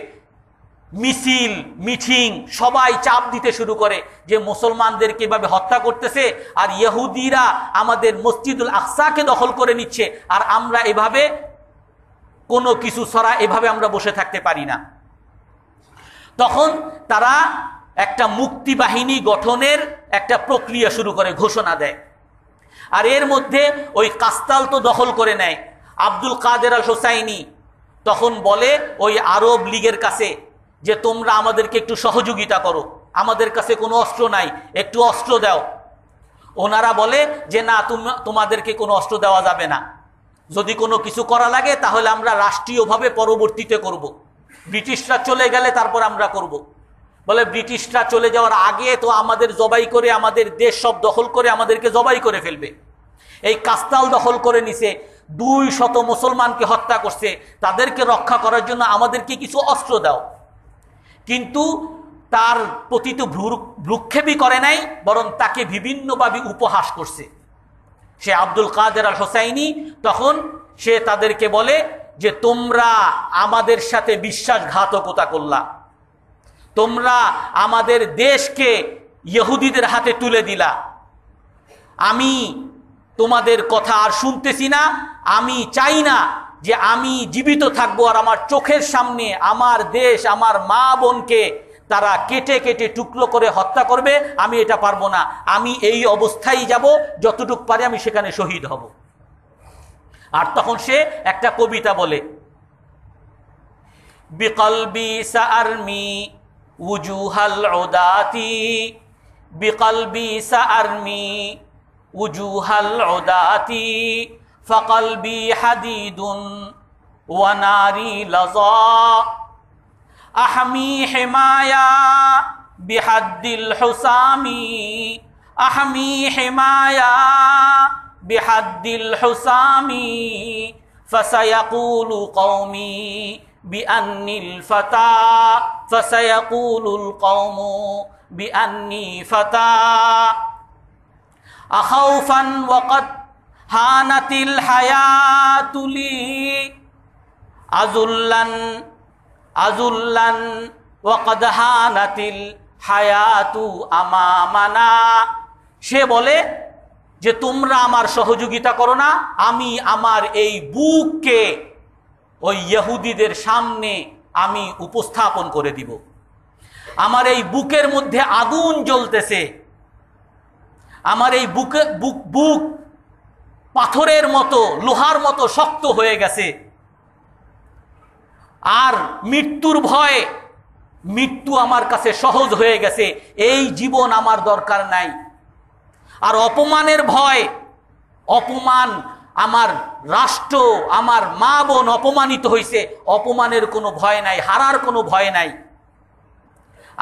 মিছিল মিটিং সবাই চাপ দিতে শুরু করে যে মুসলমানদেরকে এভাবে হত্যা করতেছে আর ইহুদিরা আমাদের মসজিদুল আকসাকে দখল করে নিচ্ছে আর আমরা এভাবে কোনো কিছু ছাড়া এভাবে আমরা বসে থাকতে পারি না তখন তারা একটা মুক্তি বাহিনী গঠনের একটা প্রক্রিয়া শুরু করে ঘোষণা দেয় আর এর মধ্যে ওই কাস্তাল তো দখল করে নেয় আব্দুল কাদের আল হোসাইনি তখন বলে ওই আরব লীগের কাছে যে তোমরা আমাদেরকে একটু সহযোগিতা করো আমাদের কাছে কোনো অস্ত্র নাই একটু অস্ত্র দাও ওনারা বলে যে না তোমাদেরকে কোনো অস্ত্র দেওয়া যাবে না যদি কোনো কিছু করা লাগে তাহলে আমরা রাষ্ট্রীয়ভাবে পরবর্তীতে করব। ব্রিটিশরা চলে গেলে তারপর আমরা করব। বলে ব্রিটিশরা চলে যাওয়ার আগে তো আমাদের জবাই করে আমাদের দেশ সব দখল করে আমাদেরকে জবাই করে ফেলবে এই কাস্তাল দখল করে নিছে দুই শত মুসলমানকে হত্যা করছে তাদেরকে রক্ষা করার জন্য আমাদেরকে কিছু অস্ত্র দাও কিন্তু তার প্রতি তো ভ্রুক্ষেপই করে নাই বরং তাকে বিভিন্নভাবে উপহাস করছে সে আব্দুল কাদের আল হোসাইনি তখন সে তাদেরকে বলে যে তোমরা আমাদের সাথে বিশ্বাসঘাতকতা করলা তোমরা আমাদের দেশকে ইহুদিদের হাতে তুলে দিলা আমি তোমাদের কথা আর শুনতেছি না আমি চাই না যে আমি জীবিত থাকবো আর আমার চোখের সামনে আমার দেশ আমার মা বোনকে তারা কেটে কেটে টুকলো করে হত্যা করবে আমি এটা পারবো না আমি এই অবস্থায় যাব যতটুক পারে আমি সেখানে শহীদ হব আর তখন সে একটা কবিতা বলে বিকলবি সারমি উজুহাল ওদাতি বিকলবি সারমি উজুহাল ওদাতি ফকলবি হাদিদুন ওয়ানারি লজা أحمي حمايا بحد الحسام أحمي حمايا بحد الحسام فسيقول قومي بأني الفتى فسيقول القوم بأني فتى أخوفا وقد هانت الحياة لي أذلا আজুল্লান ওয়াকাদহানাতিল হায়াতু আমামানা সে বলে যে তোমরা আমার সহযোগিতা করো না আমি আমার এই বুককে ওই ইহুদিদের সামনে আমি উপস্থাপন করে দিব আমার এই বুকের মধ্যে আগুন জ্বলতেছে আমার এই বুকে বুক বুক পাথরের মতো লোহার মতো শক্ত হয়ে গেছে আর মৃত্যুর ভয় মৃত্যু আমার কাছে সহজ হয়ে গেছে এই জীবন আমার দরকার নাই আর অপমানের ভয় অপমান আমার রাষ্ট্র আমার মা বোন অপমানিত হয়েছে অপমানের কোনো ভয় নাই হারার কোনো ভয় নাই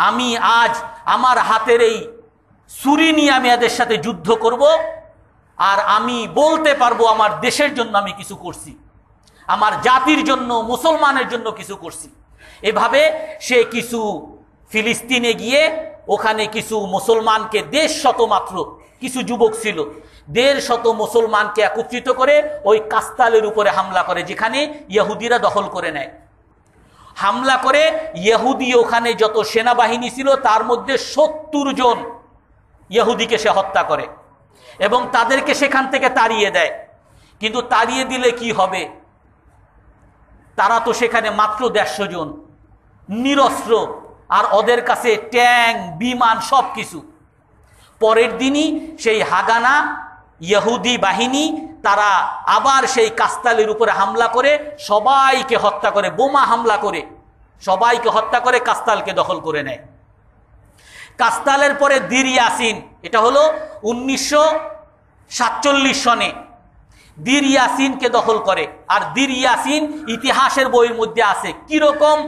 আমি আজ আমার হাতের এই ছুরি নিয়ে আমি এদের সাথে যুদ্ধ করব আর আমি বলতে পারবো আমার দেশের জন্য আমি কিছু করছি আমার জাতির জন্য মুসলমানের জন্য কিছু করছি এভাবে সে কিছু ফিলিস্তিনে গিয়ে ওখানে কিছু মুসলমানকে দেড় শত মাত্র কিছু যুবক ছিল দেড় শত মুসলমানকে একত্রিত করে ওই কাস্তালের উপরে হামলা করে যেখানে ইহুদিরা দখল করে নেয় হামলা করে ইহুদি ওখানে যত সেনাবাহিনী ছিল তার মধ্যে সত্তর জন ইহুদিকে সে হত্যা করে এবং তাদেরকে সেখান থেকে তাড়িয়ে দেয় কিন্তু তাড়িয়ে দিলে কি হবে তারা তো সেখানে মাত্র দেড়শো জন নিরস্ত্র আর ওদের কাছে ট্যাং বিমান সব কিছু পরের দিনই সেই হাগানা ইহুদি বাহিনী তারা আবার সেই কাস্তালির উপরে হামলা করে সবাইকে হত্যা করে বোমা হামলা করে সবাইকে হত্যা করে কাস্তালকে দখল করে নেয় কাস্তালের পরে দির ইয়াসিন এটা হলো উনিশশো সাতচল্লিশ সনে দীর ইয়াসিনকে দখল করে আর দীর ইয়াসিন ইতিহাসের বইয়ের মধ্যে আছে কিরকম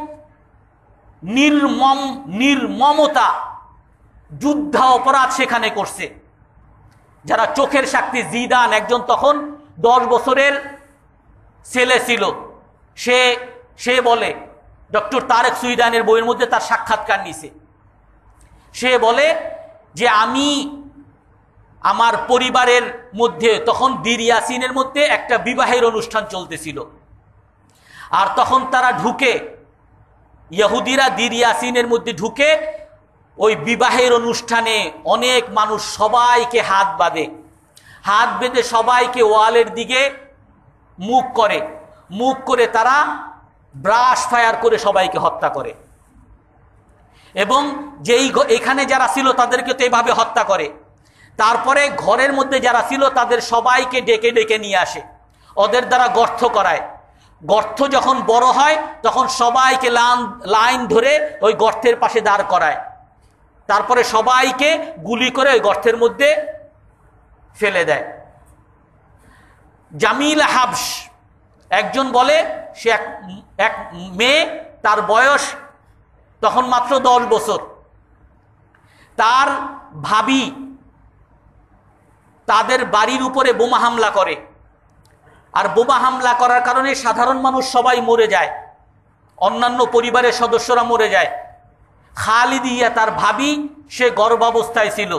নির্মম নির্মমতা যুদ্ধা অপরাধ সেখানে করছে যারা চোখের সাক্ষী জিদান একজন তখন দশ বছরের ছেলে ছিল সে সে বলে ডক্টর তারেক সুইদানের বইয়ের মধ্যে তার সাক্ষাৎকার নিছে সে বলে যে আমি আমার পরিবারের মধ্যে তখন দিরিয়াসিনের মধ্যে একটা বিবাহের অনুষ্ঠান চলতেছিল আর তখন তারা ঢুকে ইহুদিরা দিরিয়াসিনের মধ্যে ঢুকে ওই বিবাহের অনুষ্ঠানে অনেক মানুষ সবাইকে হাত বাঁধে হাত বেঁধে সবাইকে ওয়ালের দিকে মুখ করে মুখ করে তারা ব্রাশ ফায়ার করে সবাইকে হত্যা করে এবং যেই এখানে যারা ছিল তাদেরকে তো এইভাবে হত্যা করে তারপরে ঘরের মধ্যে যারা ছিল তাদের সবাইকে ডেকে ডেকে নিয়ে আসে ওদের দ্বারা গর্ত করায় গর্ত যখন বড় হয় তখন সবাইকে লাইন ধরে ওই গর্তের পাশে দাঁড় করায় তারপরে সবাইকে গুলি করে ওই গর্তের মধ্যে ফেলে দেয় জামিল হাবস একজন বলে সে এক এক মেয়ে তার বয়স তখন মাত্র দশ বছর তার ভাবি তাদের বাড়ির উপরে বোমা হামলা করে আর বোমা হামলা করার কারণে সাধারণ মানুষ সবাই মরে যায় অন্যান্য পরিবারের সদস্যরা মরে যায় খালিদ ইয়া তার ভাবি সে গর্ভাবস্থায় ছিল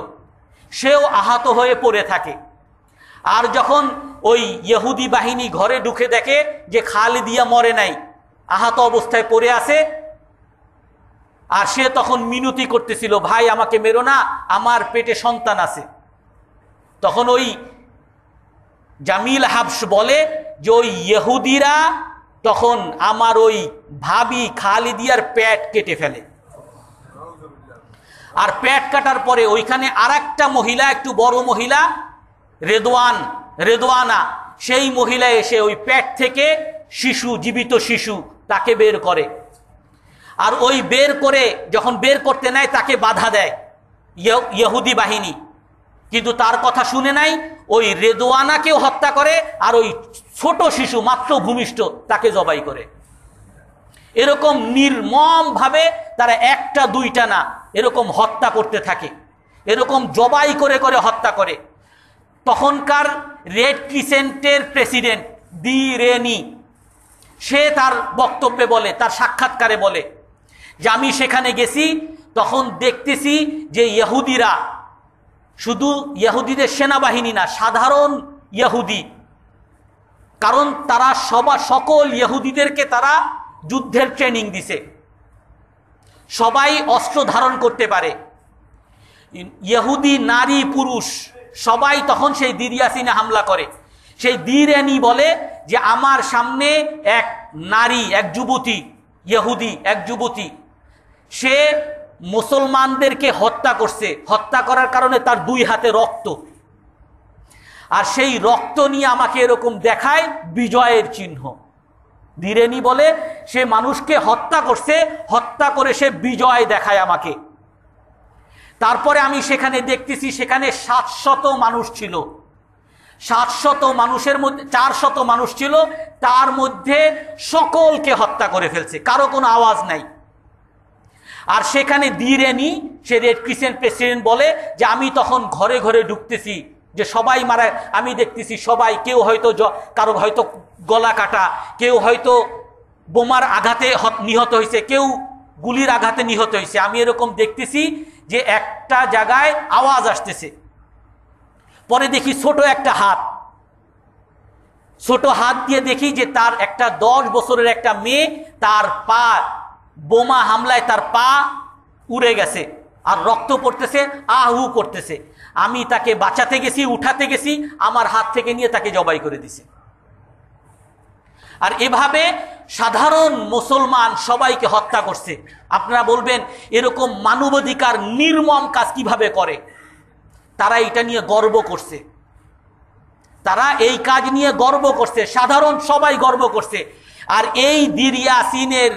সেও আহত হয়ে পড়ে থাকে আর যখন ওই ইহুদি বাহিনী ঘরে ঢুকে দেখে যে ইয়া মরে নাই আহত অবস্থায় পড়ে আছে আর সে তখন মিনতি করতেছিল ভাই আমাকে মেরো না আমার পেটে সন্তান আছে তখন ওই জামিল হাবস বলে যে ওই ইহুদিরা তখন আমার ওই ভাবি খালিদিয়ার প্যাট কেটে ফেলে আর প্যাট কাটার পরে ওইখানে আর মহিলা একটু বড় মহিলা রেদোয়ান রেদোয়ানা সেই মহিলা এসে ওই প্যাট থেকে শিশু জীবিত শিশু তাকে বের করে আর ওই বের করে যখন বের করতে নেয় তাকে বাধা দেয় ইহুদি বাহিনী কিন্তু তার কথা শুনে নাই ওই রেদোয়ানাকেও হত্যা করে আর ওই ছোট শিশু মাত্র ভূমিষ্ঠ তাকে জবাই করে এরকম নির্মমভাবে তারা একটা দুইটা না এরকম হত্যা করতে থাকে এরকম জবাই করে করে হত্যা করে তখনকার রেড ক্রিসেন্টের প্রেসিডেন্ট দি রেনি সে তার বক্তব্যে বলে তার সাক্ষাৎকারে বলে যে আমি সেখানে গেছি তখন দেখতেছি যে ইহুদিরা শুধু ইয়াহুদিদের সেনাবাহিনী না সাধারণ ইয়াহুদি কারণ তারা সবা সকল ইহুদিদেরকে তারা যুদ্ধের ট্রেনিং দিছে সবাই অস্ত্র ধারণ করতে পারে ইহুদি নারী পুরুষ সবাই তখন সেই দিরিয়াসিনে হামলা করে সেই দিরানি বলে যে আমার সামনে এক নারী এক যুবতী ইহুদি এক যুবতী সে মুসলমানদেরকে হত্যা করছে হত্যা করার কারণে তার দুই হাতে রক্ত আর সেই রক্ত নিয়ে আমাকে এরকম দেখায় বিজয়ের চিহ্ন দিরেনি বলে সে মানুষকে হত্যা করছে হত্যা করে সে বিজয় দেখায় আমাকে তারপরে আমি সেখানে দেখতেছি সেখানে সাতশত মানুষ ছিল সাতশত মানুষের মধ্যে চারশত মানুষ ছিল তার মধ্যে সকলকে হত্যা করে ফেলছে কারো কোনো আওয়াজ নাই আর সেখানে দিয়ে নি সে রেড ক্রিসেন্ট প্রেসিডেন্ট বলে যে আমি তখন ঘরে ঘরে ঢুকতেছি যে সবাই মারা আমি দেখতেছি সবাই কেউ হয়তো কারো হয়তো গলা কাটা কেউ হয়তো বোমার আঘাতে নিহত হয়েছে কেউ গুলির আঘাতে নিহত হয়েছে আমি এরকম দেখতেছি যে একটা জায়গায় আওয়াজ আসতেছে পরে দেখি ছোট একটা হাত ছোট হাত দিয়ে দেখি যে তার একটা দশ বছরের একটা মেয়ে তার পা বোমা হামলায় তার পা উড়ে গেছে আর রক্ত পড়তেছে আহু করতেছে আমি তাকে বাঁচাতে গেছি উঠাতে গেছি আমার হাত থেকে নিয়ে তাকে জবাই করে দিছে আর এভাবে সাধারণ মুসলমান সবাইকে হত্যা করছে আপনারা বলবেন এরকম মানবাধিকার নির্মম কাজ কিভাবে করে তারা এটা নিয়ে গর্ব করছে তারা এই কাজ নিয়ে গর্ব করছে সাধারণ সবাই গর্ব করছে আর এই দিরিয়াসিনের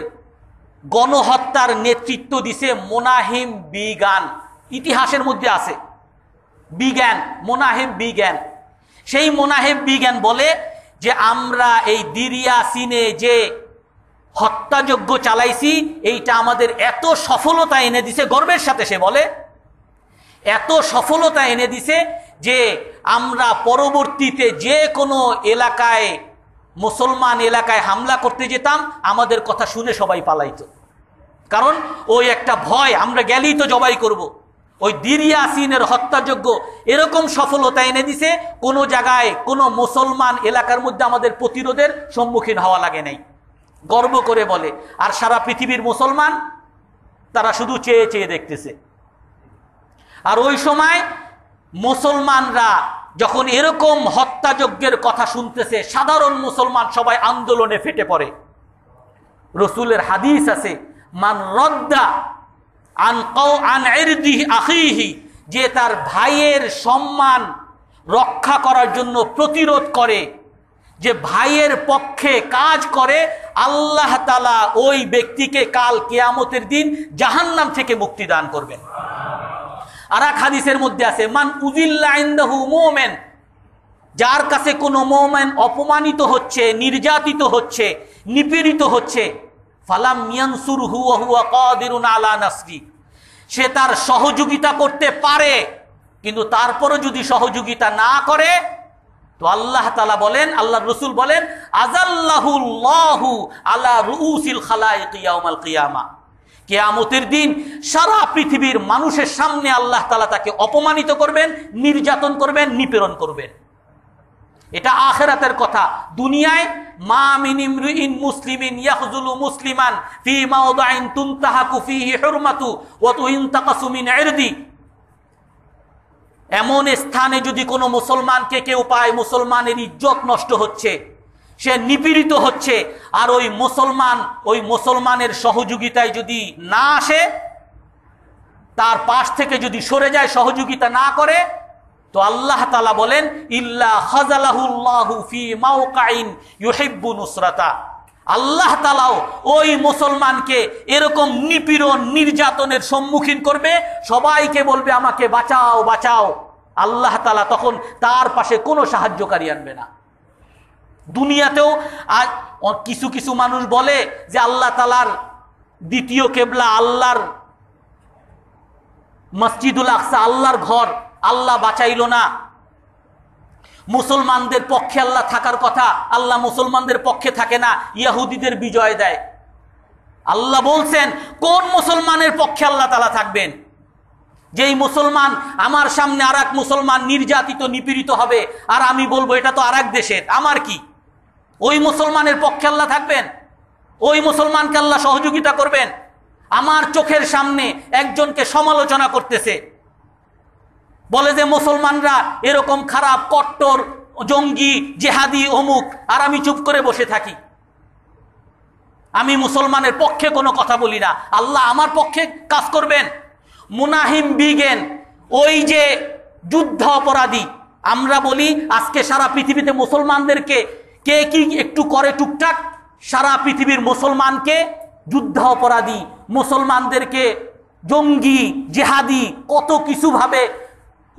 গণহত্যার নেতৃত্ব দিছে মোনাহিম বিজ্ঞান ইতিহাসের মধ্যে আছে বিজ্ঞান মোনাহিম বিজ্ঞান সেই মোনাহিম বিজ্ঞান বলে যে আমরা এই দিরিয়া সিনে যে হত্যাযজ্ঞ চালাইছি এইটা আমাদের এত সফলতা এনে দিছে গর্বের সাথে সে বলে এত সফলতা এনে দিছে যে আমরা পরবর্তীতে যে কোনো এলাকায় মুসলমান এলাকায় হামলা করতে যেতাম আমাদের কথা শুনে সবাই পালাইত কারণ ওই একটা ভয় আমরা গেলেই তো জবাই করব। ওই দিরিয়াসিনের হত্যাযোগ্য এরকম সফলতা এনে দিছে কোনো জায়গায় কোনো মুসলমান এলাকার মধ্যে আমাদের প্রতিরোধের সম্মুখীন হওয়া লাগে নাই গর্ব করে বলে আর সারা পৃথিবীর মুসলমান তারা শুধু চেয়ে চেয়ে দেখতেছে আর ওই সময় মুসলমানরা যখন এরকম হত্যাযজ্ঞের কথা শুনতেছে সাধারণ মুসলমান সবাই আন্দোলনে ফেটে পড়ে রসুলের হাদিস আছে মান রদ্দা আন যে তার ভাইয়ের সম্মান রক্ষা করার জন্য প্রতিরোধ করে যে ভাইয়ের পক্ষে কাজ করে আল্লাহ তালা ওই ব্যক্তিকে কাল কেয়ামতের দিন জাহান্নাম থেকে মুক্তি দান করবেন আর এক হাদিসের মধ্যে আছে মান উজিল্লাহু মোমেন যার কাছে কোনো মোমেন অপমানিত হচ্ছে নির্যাতিত হচ্ছে নিপীড়িত হচ্ছে ফালাম মিয়ানসুর আলা সে তার সহযোগিতা করতে পারে কিন্তু তারপরও যদি সহযোগিতা না করে তো আল্লাহ তালা বলেন আল্লাহ রসুল বলেন আজাল্লাহুল্লাহু আলা কিয়ামা কেয়ামতের দিন সারা পৃথিবীর মানুষের সামনে আল্লাহ তালা তাকে অপমানিত করবেন নির্যাতন করবেন নিপেরণ করবেন এটা আখেরাতের কথা দুনিয়ায় মা মিনিমরিন মুসলিমিন ইয়াহজুলু মুসলিমান ফি মাউদাইন তুনতাহাকু ফিহি হুরমাতু ওয়া তুইনতাকাসু মিন ইরদি এমন স্থানে যদি কোনো মুসলমানকে কেউ পায় মুসলমানের ইজ্জত নষ্ট হচ্ছে সে নিপীড়িত হচ্ছে আর ওই মুসলমান ওই মুসলমানের সহযোগিতায় যদি না আসে তার পাশ থেকে যদি সরে যায় সহযোগিতা না করে তো আল্লাহ তালা বলেন ইল্লা নুসরাতা আল্লাহ তালাও ওই মুসলমানকে এরকম নিপীড়ন নির্যাতনের সম্মুখীন করবে সবাইকে বলবে আমাকে বাঁচাও বাঁচাও আল্লাহ তালা তখন তার পাশে কোনো সাহায্যকারী আনবে না দুনিয়াতেও কিছু কিছু মানুষ বলে যে আল্লাহ তালার দ্বিতীয় কেবলা আল্লাহর মসজিদুল আকসা আল্লাহর ঘর আল্লাহ বাঁচাইল না মুসলমানদের পক্ষে আল্লাহ থাকার কথা আল্লাহ মুসলমানদের পক্ষে থাকে না ইয়াহুদিদের বিজয় দেয় আল্লাহ বলছেন কোন মুসলমানের পক্ষে আল্লাহ তালা থাকবেন যেই মুসলমান আমার সামনে আর মুসলমান নির্যাতিত নিপীড়িত হবে আর আমি বলবো এটা তো আর দেশের আমার কি ওই মুসলমানের পক্ষে আল্লাহ থাকবেন ওই মুসলমানকে আল্লাহ সহযোগিতা করবেন আমার চোখের সামনে একজনকে সমালোচনা করতেছে বলে যে মুসলমানরা এরকম খারাপ কট্টর জঙ্গি জেহাদি অমুক আর আমি চুপ করে বসে থাকি আমি মুসলমানের পক্ষে কোনো কথা বলি না আল্লাহ আমার পক্ষে কাজ করবেন মুনাহিম বিগেন ওই যে যুদ্ধ অপরাধী আমরা বলি আজকে সারা পৃথিবীতে মুসলমানদেরকে কে কি একটু করে টুকটাক সারা পৃথিবীর মুসলমানকে যুদ্ধ অপরাধী মুসলমানদেরকে জঙ্গি জেহাদি কত কিছুভাবে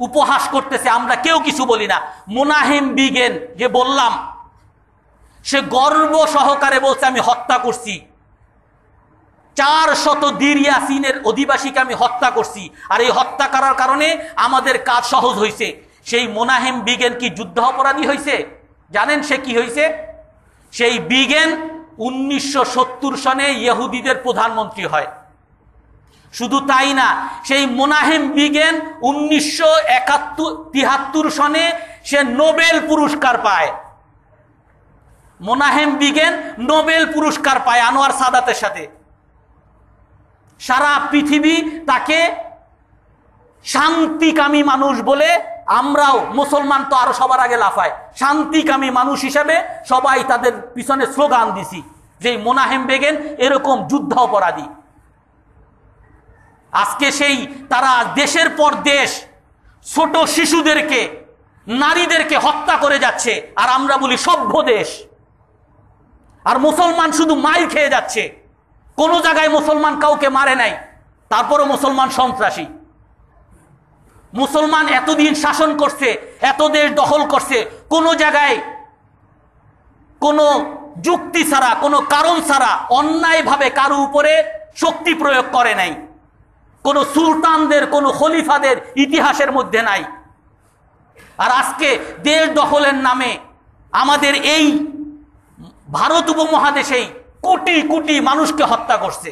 উপহাস করতেছে আমরা কেউ কিছু বলি না মোনাহিম বিগেন যে বললাম সে গর্ব সহকারে বলছে আমি হত্যা করছি চার শত সিনের অধিবাসীকে আমি হত্যা করছি আর এই হত্যা করার কারণে আমাদের কাজ সহজ হয়েছে সেই মোনাহিম বিগেন কি যুদ্ধ অপরাধী হয়েছে জানেন সে কি হয়েছে সেই বিগেন উনিশশো সনে ইহুদিদের প্রধানমন্ত্রী হয় শুধু তাই না সেই মোনাহেম বিগেন উনিশশো একাত্তর তিহাত্তর সনে সে নোবেল পুরস্কার পায় মোনাহেম বিগেন নোবেল পুরস্কার পায় আনোয়ার সাদাতের সাথে সারা পৃথিবী তাকে শান্তিকামী মানুষ বলে আমরাও মুসলমান তো আরো সবার আগে লাফায় শান্তিকামী মানুষ হিসাবে সবাই তাদের পিছনে স্লোগান দিছি যে মোনাহেম বেগেন এরকম অপরাধী আজকে সেই তারা দেশের পর দেশ ছোট শিশুদেরকে নারীদেরকে হত্যা করে যাচ্ছে আর আমরা বলি সভ্য দেশ আর মুসলমান শুধু মাইল খেয়ে যাচ্ছে কোনো জায়গায় মুসলমান কাউকে মারে নাই তারপরও মুসলমান সন্ত্রাসী মুসলমান এতদিন শাসন করছে এত দেশ দখল করছে কোনো জায়গায় কোনো যুক্তি ছাড়া কোনো কারণ ছাড়া অন্যায়ভাবে কারো উপরে শক্তি প্রয়োগ করে নাই কোনো সুলতানদের কোনো খলিফাদের ইতিহাসের মধ্যে নাই আর আজকে দেশ দখলের নামে আমাদের এই ভারত উপমহাদেশেই কোটি কোটি মানুষকে হত্যা করছে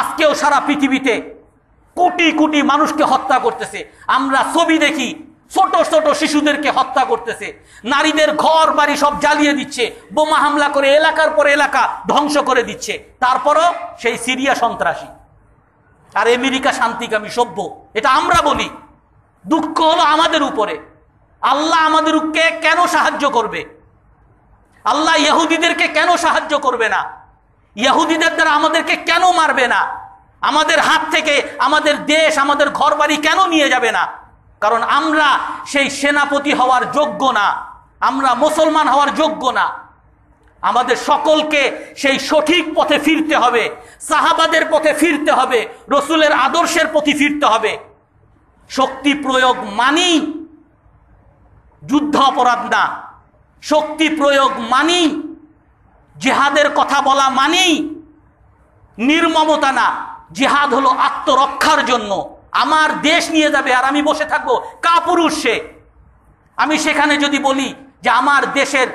আজকেও সারা পৃথিবীতে কোটি কোটি মানুষকে হত্যা করতেছে আমরা ছবি দেখি ছোট ছোট শিশুদেরকে হত্যা করতেছে নারীদের ঘর বাড়ি সব জ্বালিয়ে দিচ্ছে বোমা হামলা করে এলাকার পর এলাকা ধ্বংস করে দিচ্ছে তারপরও সেই সিরিয়া সন্ত্রাসী আর আমেরিকা শান্তিকামী সভ্য এটা আমরা বলি দুঃখ হলো আমাদের উপরে আল্লাহ আমাদেরকে কেন সাহায্য করবে আল্লাহ ইহুদিদেরকে কেন সাহায্য করবে না ইহুদিদের দ্বারা আমাদেরকে কেন মারবে না আমাদের হাত থেকে আমাদের দেশ আমাদের ঘর বাড়ি কেন নিয়ে যাবে না কারণ আমরা সেই সেনাপতি হওয়ার যোগ্য না আমরা মুসলমান হওয়ার যোগ্য না আমাদের সকলকে সেই সঠিক পথে ফিরতে হবে সাহাবাদের পথে ফিরতে হবে রসুলের আদর্শের পথে ফিরতে হবে শক্তি প্রয়োগ মানি যুদ্ধ অপরাধ না শক্তি প্রয়োগ মানি জেহাদের কথা বলা মানি নির্মমতা না জেহাদ হলো আত্মরক্ষার জন্য আমার দেশ নিয়ে যাবে আর আমি বসে থাকবো কাপুরুষে সে আমি সেখানে যদি বলি যে আমার দেশের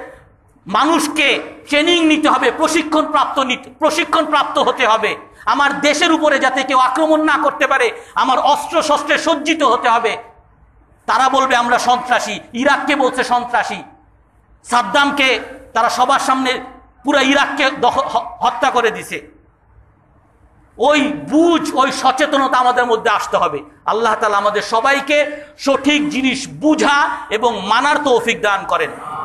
মানুষকে ট্রেনিং নিতে হবে প্রশিক্ষণ প্রাপ্ত প্রশিক্ষণ প্রাপ্ত হতে হবে আমার দেশের উপরে যাতে কেউ আক্রমণ না করতে পারে আমার অস্ত্র শস্ত্রে সজ্জিত হতে হবে তারা বলবে আমরা সন্ত্রাসী ইরাককে বলছে সন্ত্রাসী সাদ্দামকে তারা সবার সামনে পুরো ইরাককে হত্যা করে দিছে ওই বুঝ ওই সচেতনতা আমাদের মধ্যে আসতে হবে আল্লাহ তালা আমাদের সবাইকে সঠিক জিনিস বুঝা এবং মানার তৌফিক দান করেন